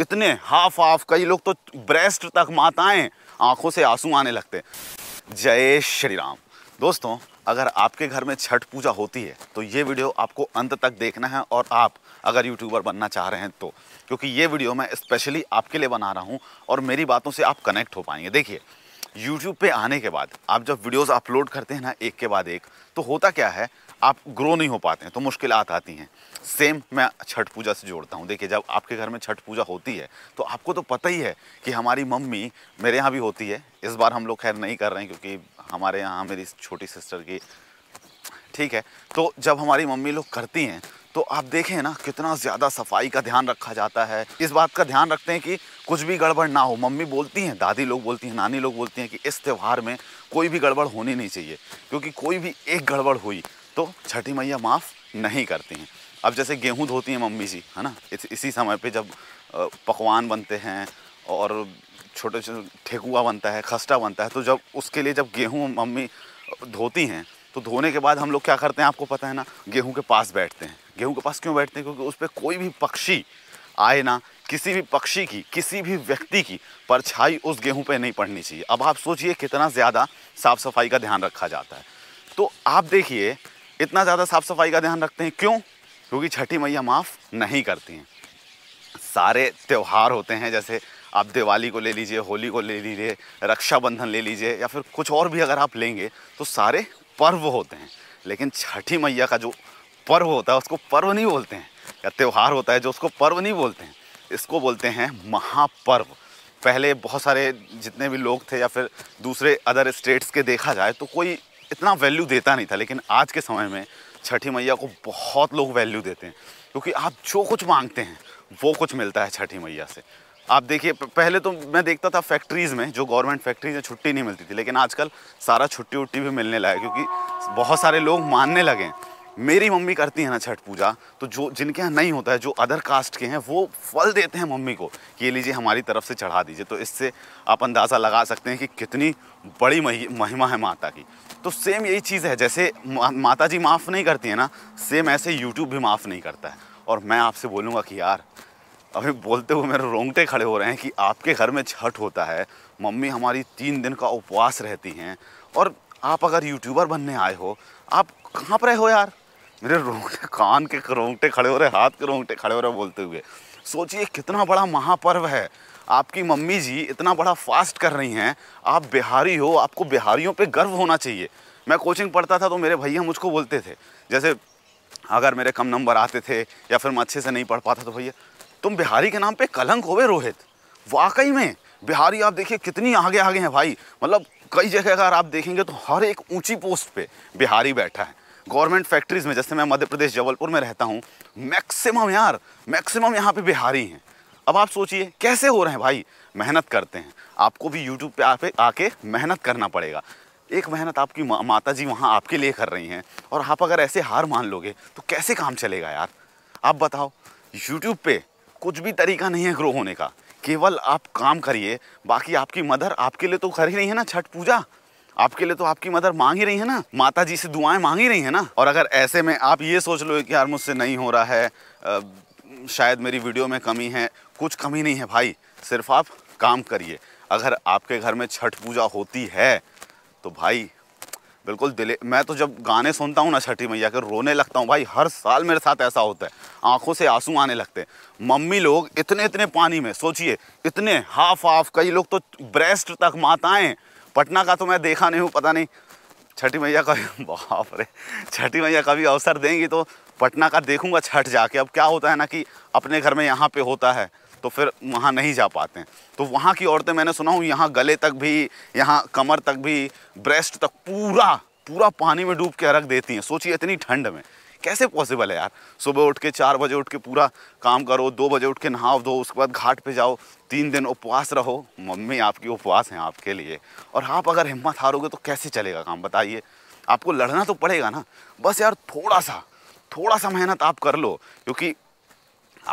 इतने half half कई लोग तो ब्रेस्ट तक माताएं आंखों से आंसू आने लगते जय श्री राम दोस्तों अगर आपके घर में छठ पूजा होती है तो ये वीडियो आपको अंत तक देखना है और आप अगर यूट्यूबर बनना चाह रहे हैं तो क्योंकि ये वीडियो मैं स्पेशली आपके लिए बना रहा हूँ और मेरी बातों से आप कनेक्ट हो पाएंगे देखिए यूट्यूब पे आने के बाद आप जब वीडियोस अपलोड करते हैं ना एक के बाद एक तो होता क्या है आप ग्रो नहीं हो पाते हैं तो मुश्किल आती हैं सेम मैं छठ पूजा से जोड़ता हूँ देखिए जब आपके घर में छठ पूजा होती है तो आपको तो पता ही है कि हमारी मम्मी मेरे यहाँ भी होती है इस बार हम लोग खैर नहीं कर रहे हैं क्योंकि हमारे यहाँ मेरी छोटी सिस्टर की ठीक है तो जब हमारी मम्मी लोग करती हैं तो आप देखें ना कितना ज़्यादा सफाई का ध्यान रखा जाता है इस बात का ध्यान रखते हैं कि कुछ भी गड़बड़ ना हो मम्मी बोलती हैं दादी लोग बोलती हैं नानी लोग बोलती हैं कि इस त्यौहार में कोई भी गड़बड़ होनी नहीं चाहिए क्योंकि कोई भी एक गड़बड़ हुई तो छठी मैया माफ़ नहीं करती हैं अब जैसे गेहूँ धोती हैं मम्मी जी है ना इस, इसी समय पर जब पकवान बनते हैं और छोटे छोटे ठेकुआ बनता है खस्टा बनता है तो जब उसके लिए जब गेहूँ मम्मी धोती हैं तो धोने के बाद हम लोग क्या करते हैं आपको पता है ना गेहूँ के पास बैठते हैं गेहूं के पास क्यों बैठते हैं क्योंकि उस पर कोई भी पक्षी आए ना किसी भी पक्षी की किसी भी व्यक्ति की परछाई उस गेहूं पे नहीं पड़नी चाहिए अब आप सोचिए कितना ज़्यादा साफ़ सफाई का ध्यान रखा जाता है तो आप देखिए इतना ज़्यादा साफ़ सफाई का ध्यान रखते हैं क्यों क्योंकि छठी मैया माफ़ नहीं करती हैं सारे त्यौहार होते हैं जैसे आप दिवाली को ले लीजिए होली को ले लीजिए रक्षाबंधन ले लीजिए या फिर कुछ और भी अगर आप लेंगे तो सारे पर्व होते हैं लेकिन छठी मैया का जो पर्व होता है उसको पर्व नहीं बोलते हैं या त्यौहार होता है जो उसको पर्व नहीं बोलते हैं इसको बोलते हैं महापर्व पहले बहुत सारे जितने भी लोग थे या फिर दूसरे अदर स्टेट्स के देखा जाए तो कोई इतना वैल्यू देता नहीं था लेकिन आज के समय में छठी मैया को बहुत लोग वैल्यू देते हैं क्योंकि आप जो कुछ मांगते हैं वो कुछ मिलता है छठी मैया से आप देखिए पहले तो मैं देखता था फैक्ट्रीज़ में जो गवर्नमेंट फैक्ट्रीज में छुट्टी नहीं मिलती थी लेकिन आजकल सारा छुट्टी उट्टी भी मिलने लगा क्योंकि बहुत सारे लोग मानने लगे हैं मेरी मम्मी करती है ना छठ पूजा तो जो जिनके यहाँ नहीं होता है जो अदर कास्ट के हैं वो फल देते हैं मम्मी को कि ये लीजिए हमारी तरफ से चढ़ा दीजिए तो इससे आप अंदाज़ा लगा सकते हैं कि कितनी बड़ी महिमा है माता की तो सेम यही चीज़ है जैसे माता जी माफ़ नहीं करती है ना सेम ऐसे यूट्यूब भी माफ़ नहीं करता है और मैं आपसे बोलूँगा कि यार अभी बोलते हुए मेरे रोंगटे खड़े हो रहे हैं कि आपके घर में छठ होता है मम्मी हमारी तीन दिन का उपवास रहती हैं और आप अगर यूट्यूबर बनने आए हो आप कहाँ पर रहे हो यार मेरे रोंगटे कान के रोंगटे खड़े हो रहे हाथ के रोंगटे खड़े हो रहे बोलते हुए सोचिए कितना बड़ा महापर्व है आपकी मम्मी जी इतना बड़ा फास्ट कर रही हैं आप बिहारी हो आपको बिहारियों पे गर्व होना चाहिए मैं कोचिंग पढ़ता था तो मेरे भैया मुझको बोलते थे जैसे अगर मेरे कम नंबर आते थे या फिर मैं अच्छे से नहीं पढ़ पाता तो भैया तुम बिहारी के नाम पे कलंक होवे रोहित वाकई में बिहारी आप देखिए कितनी आगे आगे हैं भाई मतलब कई जगह अगर आप देखेंगे तो हर एक ऊंची पोस्ट पे बिहारी बैठा है गवर्नमेंट फैक्ट्रीज़ में जैसे मैं मध्य प्रदेश जबलपुर में रहता हूँ मैक्सिमम यार मैक्सिमम यहाँ पे बिहारी हैं अब आप सोचिए कैसे हो रहे हैं भाई मेहनत करते हैं आपको भी यूट्यूब पे आप आके मेहनत करना पड़ेगा एक मेहनत आपकी मा, माता जी वहाँ आपके लिए कर रही हैं और आप अगर ऐसे हार मान लोगे तो कैसे काम चलेगा यार आप बताओ यूट्यूब पे कुछ भी तरीका नहीं है ग्रो होने का केवल आप काम करिए बाकी आपकी मदर आपके लिए तो कर ही नहीं है ना छठ पूजा आपके लिए तो आपकी मदर मांग ही रही है ना माता जी से दुआएं मांग ही रही है ना और अगर ऐसे में आप ये सोच लो कि यार मुझसे नहीं हो रहा है आ, शायद मेरी वीडियो में कमी है कुछ कमी नहीं है भाई सिर्फ आप काम करिए अगर आपके घर में छठ पूजा होती है तो भाई बिल्कुल दिले मैं तो जब गाने सुनता हूँ ना छठी मैया के रोने लगता हूँ भाई हर साल मेरे साथ ऐसा होता है आंखों से आंसू आने लगते हैं मम्मी लोग इतने इतने पानी में सोचिए इतने हाफ हाफ कई लोग तो ब्रेस्ट तक माताएं पटना का तो मैं देखा नहीं हूँ पता नहीं छठी मैया का बाप रे छठी मैया कभी अवसर देंगी तो पटना का देखूंगा छठ जाके अब क्या होता है ना कि अपने घर में यहाँ पे होता है तो फिर वहाँ नहीं जा पाते हैं तो वहाँ की औरतें मैंने सुना हूँ यहाँ गले तक भी यहाँ कमर तक भी ब्रेस्ट तक पूरा पूरा पानी में डूब के रख देती हैं सोचिए इतनी ठंड में कैसे पॉसिबल है यार सुबह उठ के चार बजे उठ के पूरा काम करो दो बजे उठ के नहाओ दो उसके बाद घाट पे जाओ तीन दिन उपवास रहो मम्मी आपकी उपवास हैं आपके लिए और आप अगर हिम्मत हारोगे तो कैसे चलेगा काम बताइए आपको लड़ना तो पड़ेगा ना बस यार थोड़ा सा थोड़ा सा मेहनत आप कर लो क्योंकि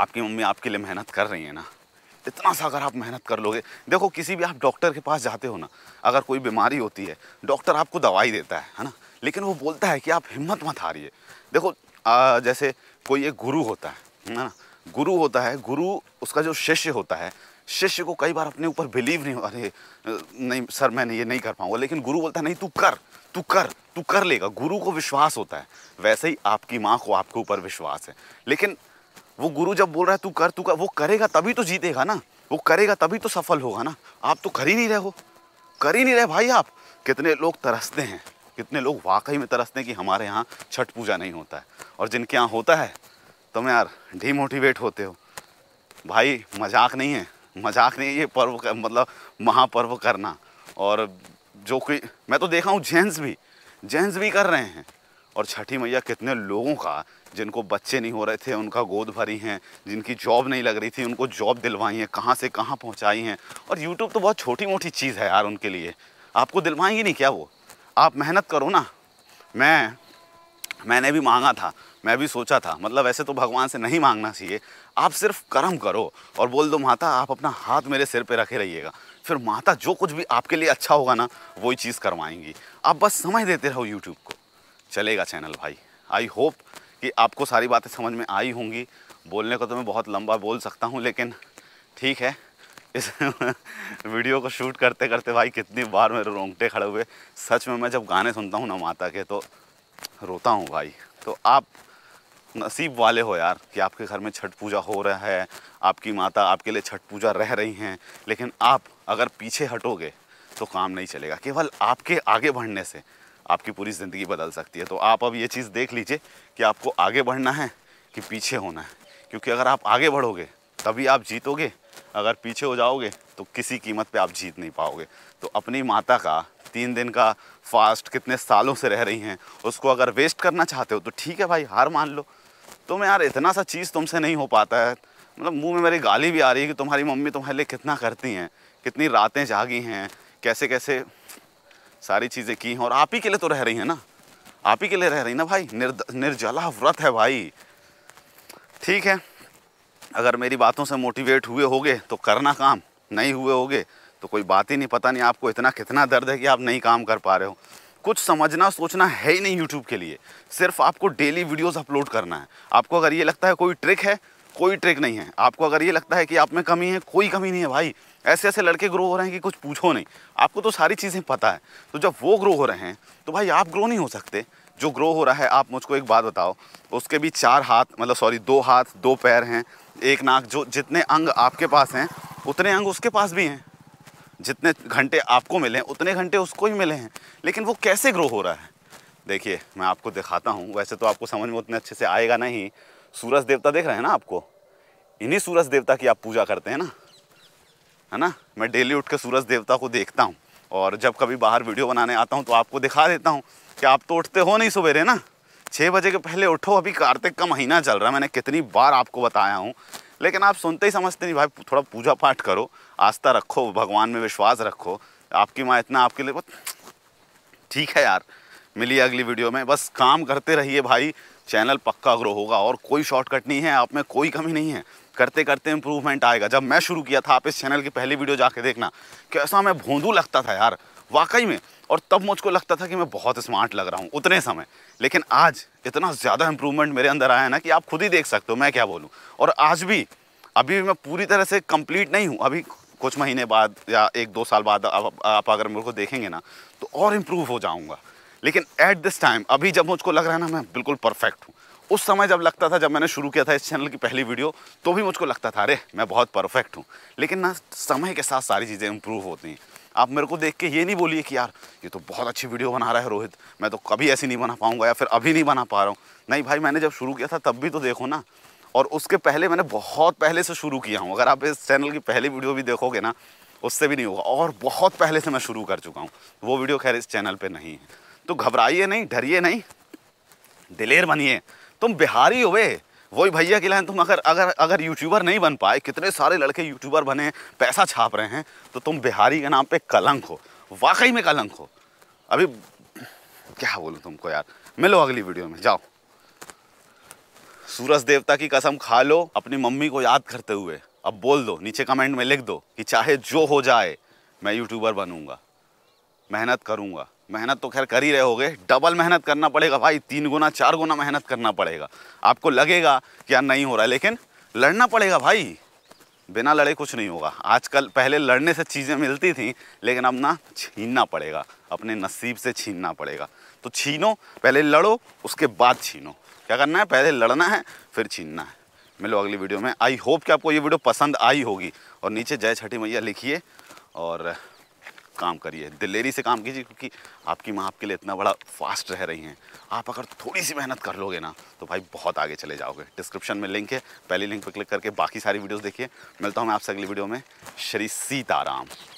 आपकी मम्मी आपके लिए मेहनत कर रही है ना इतना सा अगर आप मेहनत कर लोगे देखो किसी भी आप डॉक्टर के पास जाते हो ना अगर कोई बीमारी होती है डॉक्टर आपको दवाई देता है है ना लेकिन वो बोलता है कि आप हिम्मत मत हारिए देखो आ, जैसे कोई एक गुरु होता है ना गुरु होता है गुरु उसका जो शिष्य होता है शिष्य को कई बार अपने ऊपर बिलीव नहीं अरे नहीं सर मैं ये नहीं कर पाऊंगा लेकिन गुरु बोलता है नहीं तू कर तू कर तू कर लेगा गुरु को विश्वास होता है वैसे ही आपकी माँ को आपके ऊपर विश्वास है लेकिन वो गुरु जब बोल रहा है तू कर तू कर वो करेगा तभी तो जीतेगा ना वो करेगा तभी तो सफल होगा ना आप तो कर ही नहीं रहे हो कर ही नहीं रहे भाई आप कितने लोग तरसते हैं कितने लोग वाकई में तरसते हैं कि हमारे यहाँ छठ पूजा नहीं होता है और जिनके यहाँ होता है तुम तो यार डीमोटिवेट होते हो भाई मजाक नहीं है मजाक नहीं है ये पर्व कर, मतलब महापर्व करना और जो कि मैं तो देखा हूँ जेंट्स भी जेंट्स भी कर रहे हैं और छठी मैया कितने लोगों का जिनको बच्चे नहीं हो रहे थे उनका गोद भरी हैं जिनकी जॉब नहीं लग रही थी उनको जॉब दिलवाई हैं कहाँ से कहाँ पहुँचाई हैं और यूट्यूब तो बहुत छोटी मोटी चीज़ है यार उनके लिए आपको दिलवाएंगे नहीं क्या वो आप मेहनत करो ना मैं मैंने भी मांगा था मैं भी सोचा था मतलब ऐसे तो भगवान से नहीं मांगना चाहिए आप सिर्फ कर्म करो और बोल दो माता आप अपना हाथ मेरे सिर पे रखे रहिएगा फिर माता जो कुछ भी आपके लिए अच्छा होगा ना वही चीज़ करवाएंगी आप बस समझ देते रहो यूट्यूब को चलेगा चैनल भाई आई होप कि आपको सारी बातें समझ में आई होंगी बोलने को तो मैं बहुत लंबा बोल सकता हूँ लेकिन ठीक है इस वीडियो को शूट करते करते भाई कितनी बार मेरे रोंगटे खड़े हुए सच में मैं जब गाने सुनता हूँ ना माता के तो रोता हूँ भाई तो आप नसीब वाले हो यार कि आपके घर में छठ पूजा हो रहा है आपकी माता आपके लिए छठ पूजा रह रही हैं लेकिन आप अगर पीछे हटोगे तो काम नहीं चलेगा केवल आपके आगे बढ़ने से आपकी पूरी ज़िंदगी बदल सकती है तो आप अब ये चीज़ देख लीजिए कि आपको आगे बढ़ना है कि पीछे होना है क्योंकि अगर आप आगे बढ़ोगे तभी आप जीतोगे अगर पीछे हो जाओगे तो किसी कीमत पे आप जीत नहीं पाओगे तो अपनी माता का तीन दिन का फास्ट कितने सालों से रह रही हैं उसको अगर वेस्ट करना चाहते हो तो ठीक है भाई हार मान लो तुम तो यार इतना सा चीज़ तुमसे नहीं हो पाता है मतलब मुंह में मेरी गाली भी आ रही है कि तुम्हारी मम्मी तुम्हारे लिए कितना करती हैं कितनी रातें जागी हैं कैसे कैसे सारी चीज़ें की हैं और आप ही के लिए तो रह रही हैं ना आप ही के लिए रह रही ना भाई निर्द निर्जला व्रत है भाई ठीक है अगर मेरी बातों से मोटिवेट हुए होगे तो करना काम नहीं हुए होगे तो कोई बात ही नहीं पता नहीं आपको इतना कितना दर्द है कि आप नहीं काम कर पा रहे हो कुछ समझना सोचना है ही नहीं यूट्यूब के लिए सिर्फ आपको डेली वीडियोस अपलोड करना है आपको अगर ये लगता है कोई ट्रिक है कोई ट्रिक नहीं है आपको अगर ये लगता है कि आप में कमी है कोई कमी नहीं है भाई ऐसे ऐसे लड़के ग्रो हो रहे हैं कि कुछ पूछो नहीं आपको तो सारी चीज़ें पता है तो जब वो ग्रो हो रहे हैं तो भाई आप ग्रो नहीं हो सकते जो ग्रो हो रहा है आप मुझको एक बात बताओ उसके भी चार हाथ मतलब सॉरी दो हाथ दो पैर हैं एक नाक जो जितने अंग आपके पास हैं उतने अंग उसके पास भी हैं जितने घंटे आपको मिले हैं उतने घंटे उसको ही मिले हैं लेकिन वो कैसे ग्रो हो रहा है देखिए मैं आपको दिखाता हूँ वैसे तो आपको समझ में उतने अच्छे से आएगा नहीं सूरज देवता देख रहे हैं ना आपको इन्हीं सूरज देवता की आप पूजा करते हैं ना है ना मैं डेली उठ के सूरज देवता को देखता हूँ और जब कभी बाहर वीडियो बनाने आता हूँ तो आपको दिखा देता हूँ कि आप तो उठते हो नहीं सवेरे ना छः बजे के पहले उठो अभी कार्तिक का महीना चल रहा है मैंने कितनी बार आपको बताया हूँ लेकिन आप सुनते ही समझते नहीं भाई थोड़ा पूजा पाठ करो आस्था रखो भगवान में विश्वास रखो आपकी माँ इतना आपके लिए ठीक है यार मिली अगली वीडियो में बस काम करते रहिए भाई चैनल पक्का ग्रो होगा और कोई शॉर्टकट नहीं है आप में कोई कमी नहीं है करते करते इम्प्रूवमेंट आएगा जब मैं शुरू किया था आप इस चैनल की पहली वीडियो जाके देखना कैसा मैं भोंदू लगता था यार वाकई में और तब मुझको लगता था कि मैं बहुत स्मार्ट लग रहा हूँ उतने समय लेकिन आज इतना ज़्यादा इम्प्रूवमेंट मेरे अंदर आया ना कि आप खुद ही देख सकते हो मैं क्या बोलूँ और आज भी अभी भी मैं पूरी तरह से कंप्लीट नहीं हूँ अभी कुछ महीने बाद या एक दो साल बाद आप अगर मेरे को देखेंगे ना तो और इम्प्रूव हो जाऊँगा लेकिन एट दिस टाइम अभी जब मुझको लग रहा है ना मैं बिल्कुल परफेक्ट हूँ उस समय जब लगता था जब मैंने शुरू किया था इस चैनल की पहली वीडियो तो भी मुझको लगता था अरे मैं बहुत परफेक्ट हूँ लेकिन ना समय के साथ सारी चीज़ें इम्प्रूव होती हैं आप मेरे को देख के ये नहीं बोलिए कि यार ये तो बहुत अच्छी वीडियो बना रहा है रोहित मैं तो कभी ऐसी नहीं बना पाऊँगा या फिर अभी नहीं बना पा रहा हूँ नहीं भाई मैंने जब शुरू किया था तब भी तो देखो ना और उसके पहले मैंने बहुत पहले से शुरू किया हूँ अगर आप इस चैनल की पहली वीडियो भी देखोगे ना उससे भी नहीं होगा और बहुत पहले से मैं शुरू कर चुका हूँ वो वीडियो खैर इस चैनल पर नहीं है तो घबराइए नहीं डरिए नहीं दिलेर बनिए तुम बिहारी हो वे वही भैया के लाइन तुम अगर अगर अगर यूट्यूबर नहीं बन पाए कितने सारे लड़के यूट्यूबर बने पैसा छाप रहे हैं तो तुम बिहारी के नाम पे कलंक हो वाकई में कलंक हो अभी क्या बोलूँ तुमको यार मिलो अगली वीडियो में जाओ सूरज देवता की कसम खा लो अपनी मम्मी को याद करते हुए अब बोल दो नीचे कमेंट में लिख दो कि चाहे जो हो जाए मैं यूट्यूबर बनूंगा मेहनत करूंगा मेहनत तो खैर कर ही रहे होगे डबल मेहनत करना पड़ेगा भाई तीन गुना चार गुना मेहनत करना पड़ेगा आपको लगेगा कि यार नहीं हो रहा है लेकिन लड़ना पड़ेगा भाई बिना लड़े कुछ नहीं होगा आजकल पहले लड़ने से चीज़ें मिलती थी लेकिन अब ना छीनना पड़ेगा अपने नसीब से छीनना पड़ेगा तो छीनो पहले लड़ो उसके बाद छीनो क्या करना है पहले लड़ना है फिर छीनना है मिलो अगली वीडियो में आई होप कि आपको ये वीडियो पसंद आई होगी और नीचे जय छठी मैया लिखिए और काम करिए दिलेरी से काम कीजिए क्योंकि आपकी माँ आपके लिए इतना बड़ा फास्ट रह रही हैं आप अगर थोड़ी सी मेहनत कर लोगे ना तो भाई बहुत आगे चले जाओगे डिस्क्रिप्शन में लिंक है पहली लिंक पर क्लिक करके बाकी सारी वीडियोज़ देखिए मिलता हूँ मैं आपसे अगली वीडियो में श्री सीताराम